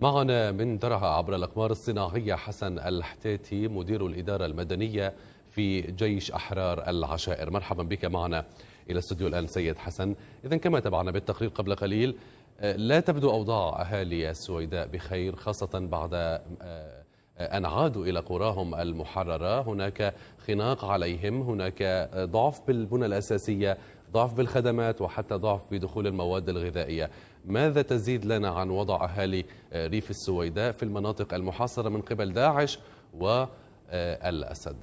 معنا من درعا عبر الأقمار الصناعية حسن الحتاتي مدير الإدارة المدنية في جيش أحرار العشائر مرحبا بك معنا إلى استوديو الآن سيد حسن إذا كما تابعنا بالتقرير قبل قليل آه، لا تبدو أوضاع أهالي السويداء بخير خاصة بعد آه، أن عادوا إلى قراهم المحررة هناك خناق عليهم هناك ضعف بالبنى الأساسية ضعف بالخدمات وحتى ضعف بدخول المواد الغذائية ماذا تزيد لنا عن وضع أهالي ريف السويداء في المناطق المحاصرة من قبل داعش والأسد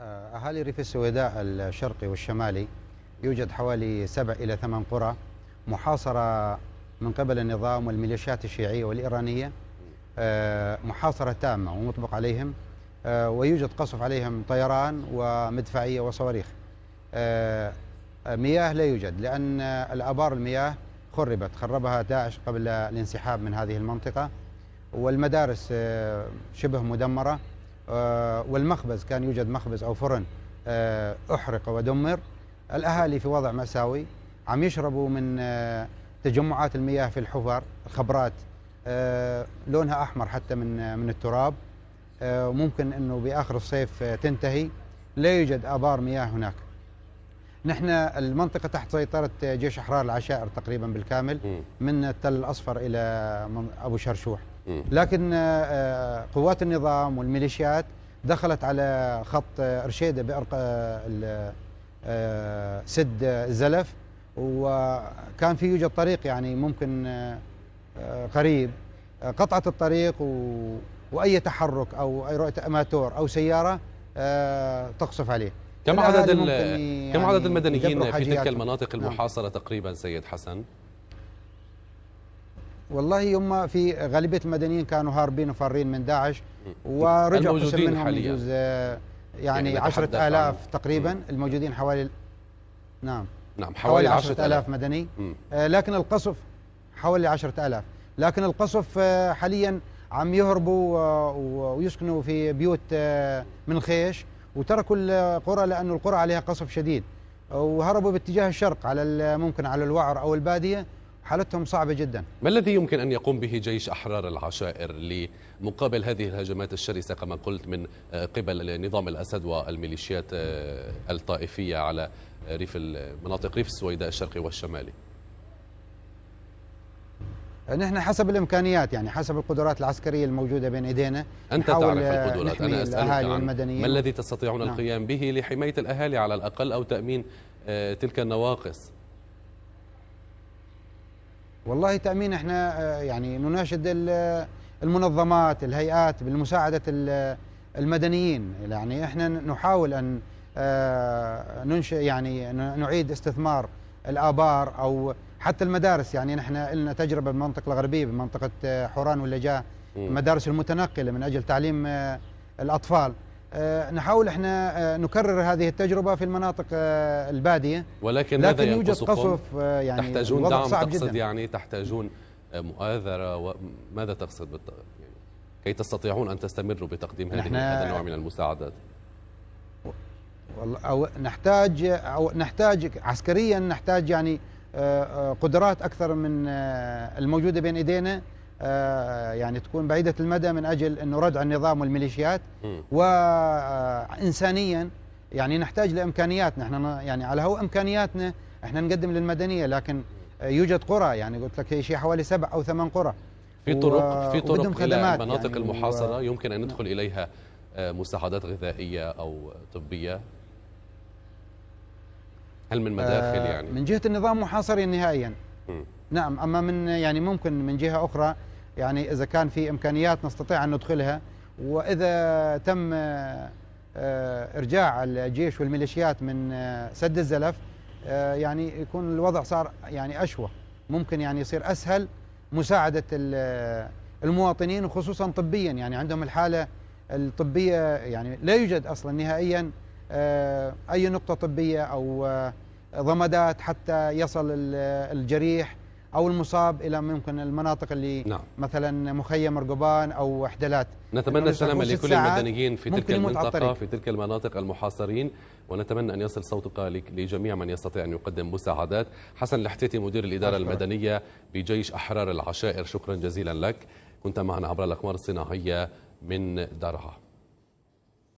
آه، آه، أهالي ريف السويداء الشرقي والشمالي يوجد حوالي سبع إلى ثمان قرى محاصرة من قبل النظام والميليشيات الشيعية والإيرانية آه، محاصرة تامة ومطبق عليهم آه، ويوجد قصف عليهم طيران ومدفعية وصواريخ آه، مياه لا يوجد لأن الأبار المياه خربت خربها داعش قبل الانسحاب من هذه المنطقة والمدارس آه، شبه مدمرة والمخبز كان يوجد مخبز أو فرن أحرق ودمر الأهالي في وضع مأساوي عم يشربوا من تجمعات المياه في الحفر الخبرات لونها أحمر حتى من من التراب وممكن آه، انه باخر الصيف آه، تنتهي لا يوجد ابار مياه هناك. نحن المنطقه تحت سيطره آه، جيش احرار العشائر تقريبا بالكامل من التل الاصفر الى ابو شرشوح. لكن قوات النظام والميليشيات دخلت على خط رشيده بئر سد الزلف وكان في يوجد طريق يعني ممكن قريب قطعت الطريق و واي تحرك او اي رؤيه اماتور او سياره آه، تقصف عليه كم عدد كم عدد يعني المدنيين في تلك المناطق نعم. المحاصره نعم. تقريبا سيد حسن؟ والله هم في غالبيه المدنيين كانوا هاربين وفارين من داعش ورجعوا قسم منهم يجوز يعني 10000 يعني تقريبا مم. الموجودين حوالي نعم نعم حوالي 10000 مدني مم. آه، لكن القصف حوالي 10000 لكن القصف آه، حاليا عم يهربوا ويسكنوا في بيوت آه، من الخيش وتركوا القرى لأن القرى عليها قصف شديد وهربوا باتجاه الشرق على ممكن على الوعر أو البادية حالتهم صعبة جدا ما الذي يمكن أن يقوم به جيش أحرار العشائر لمقابل هذه الهجمات الشرسة كما قلت من آه، قبل نظام الأسد والميليشيات آه، الطائفية على ريف المناطق ريف السويداء الشرقي والشمالي نحن حسب الامكانيات يعني حسب القدرات العسكريه الموجوده بين ايدينا انت تعرف القدرات انا اسالك عن ما الذي تستطيعون نعم. القيام به لحمايه الاهالي على الاقل او تامين آه، تلك النواقص والله تامين احنا آه، يعني نناشد آه، المنظمات الهيئات بالمساعده المدنيين يعني احنا نحاول ان ننشئ يعني نعيد استثمار الابار او حتى المدارس يعني نحن لنا تجربه بالمنطقه الغربيه بمنطقه آه، حوران واللجاء المدارس المتنقله من اجل تعليم آه، الاطفال آه، نحاول احنا نكرر هذه التجربه في المناطق الباديه ولكن لكن يوجد قصف يعني تحتاجون دعم صعب تقصد جداً. يعني تحتاجون مؤازره وماذا تقصد بالت... يعني كي تستطيعون ان تستمروا بتقديم هذه هذا النوع من المساعدات والله أو نحتاج او نحتاج عسكريا نحتاج يعني قدرات أكثر من آه، الموجودة بين إيدينا آه، يعني تكون بعيدة المدى من أجل أنه ردع النظام والميليشيات وإنسانيا آه، يعني نحتاج لإمكانيات نحن يعني على هو إمكانياتنا احنا نقدم للمدنية لكن يوجد قرى يعني قلت لك شيء حوالي سبع أو ثمان قرى في طرق في طرق إلى مناطق يعني المحاصرة و... يمكن أن ندخل إليها مساعدات غذائية أو طبية هل من مداخل آه يعني؟ من جهة النظام محاصرين نهائيا م. نعم أما من يعني ممكن من جهة أخرى يعني إذا كان في إمكانيات نستطيع أن ندخلها وإذا تم آه، إرجاع الجيش والميليشيات من آه، سد الزلف آه، يعني يكون الوضع صار يعني أشوه ممكن يعني يصير أسهل مساعدة المواطنين وخصوصا طبيا يعني عندهم الحالة الطبية يعني لا يوجد أصلا نهائيا آه، أي نقطة طبية أو آه، ضمادات حتى يصل الجريح أو المصاب إلى ممكن المناطق اللي نعم. مثلا مخيم رقبان أو إحدالات نتمنى السلامة لكل المدنيين في تلك المنطقة في تلك المناطق المحاصرين ونتمنى أن يصل صوتك لجميع من يستطيع أن يقدم مساعدات حسن الحتيتي مدير الإدارة أشكرك. المدنية بجيش أحرار العشائر شكرا جزيلا لك كنت معنا عبر الأقمار الصناعية من درعا